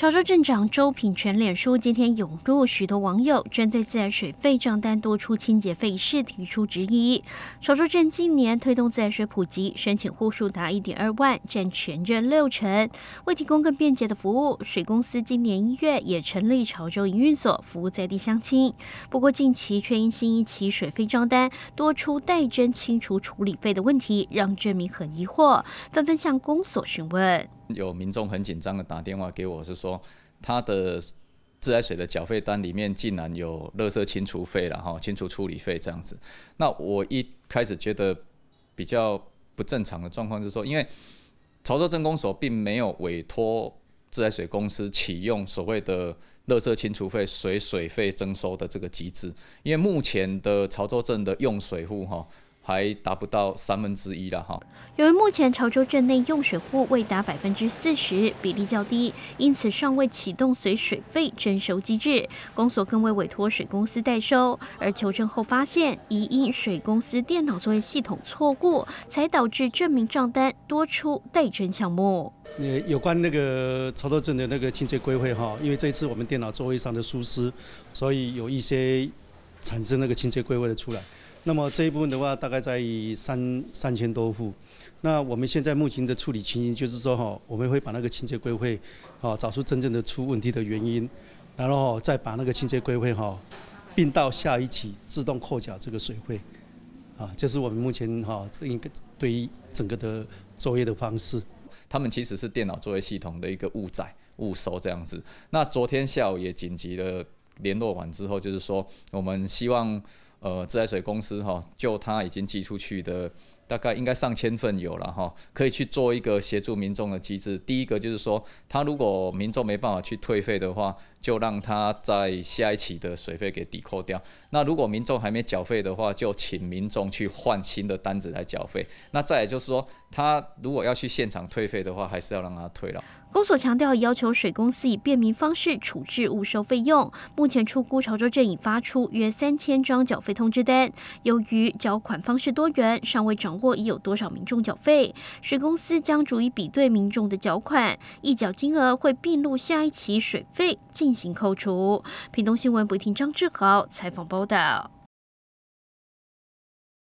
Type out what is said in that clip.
潮州镇长周品全脸书今天涌入许多网友，针对自来水费账单多出清洁费是事提出质疑。潮州镇近年推动自来水普及，申请户数达一点二万，占全镇六成。为提供更便捷的服务，水公司今年一月也成立潮州营运所，服务在地乡亲。不过近期却因新一期水费账单多出代征清除处理费的问题，让居民很疑惑，纷纷向公所询问。有民众很紧张的打电话给我，是说他的自来水的缴费单里面竟然有垃圾清除费了哈，清除处理费这样子。那我一开始觉得比较不正常的状况是说，因为潮州镇公所并没有委托自来水公司启用所谓的垃圾清除费随水费征收的这个机制，因为目前的潮州镇的用水户哈。还达不到三分之一了哈。由于目前潮州镇内用水户未达百分之四十比例较低，因此尚未启动随水费征收机制，公所更未委托水公司代收。而求证后发现，疑因水公司电脑作业系统错过，才导致证明账单多出代征项目。呃，有关那个潮州镇的那个清洁归费哈，因为这一次我们电脑座位上的疏失，所以有一些产生那个清洁归位的出来。那么这一部分的话，大概在三三千多户。那我们现在目前的处理情形就是说，哈，我们会把那个清洁规费，哈，找出真正的出问题的原因，然后再把那个清洁规费哈，并到下一期自动扣缴这个水费，啊，这是我们目前哈这应该对整个的作业的方式。他们其实是电脑作业系统的一个误载误收这样子。那昨天下午也紧急的联络完之后，就是说我们希望。呃，自来水公司哈，就他已经寄出去的，大概应该上千份有了哈，可以去做一个协助民众的机制。第一个就是说，他如果民众没办法去退费的话，就让他在下一期的水费给抵扣掉。那如果民众还没缴费的话，就请民众去换新的单子来缴费。那再也就是说，他如果要去现场退费的话，还是要让他退了。公所强调，要求水公司以便民方式处置误收费用。目前，出估潮州镇已发出约三千张缴费。通知单。由于缴款方式多元，尚未掌握已有多少民众缴费，水公司将逐一比对民众的缴款，一缴金额会并入下一期水费进行扣除。屏东新闻不停张志豪采访报道。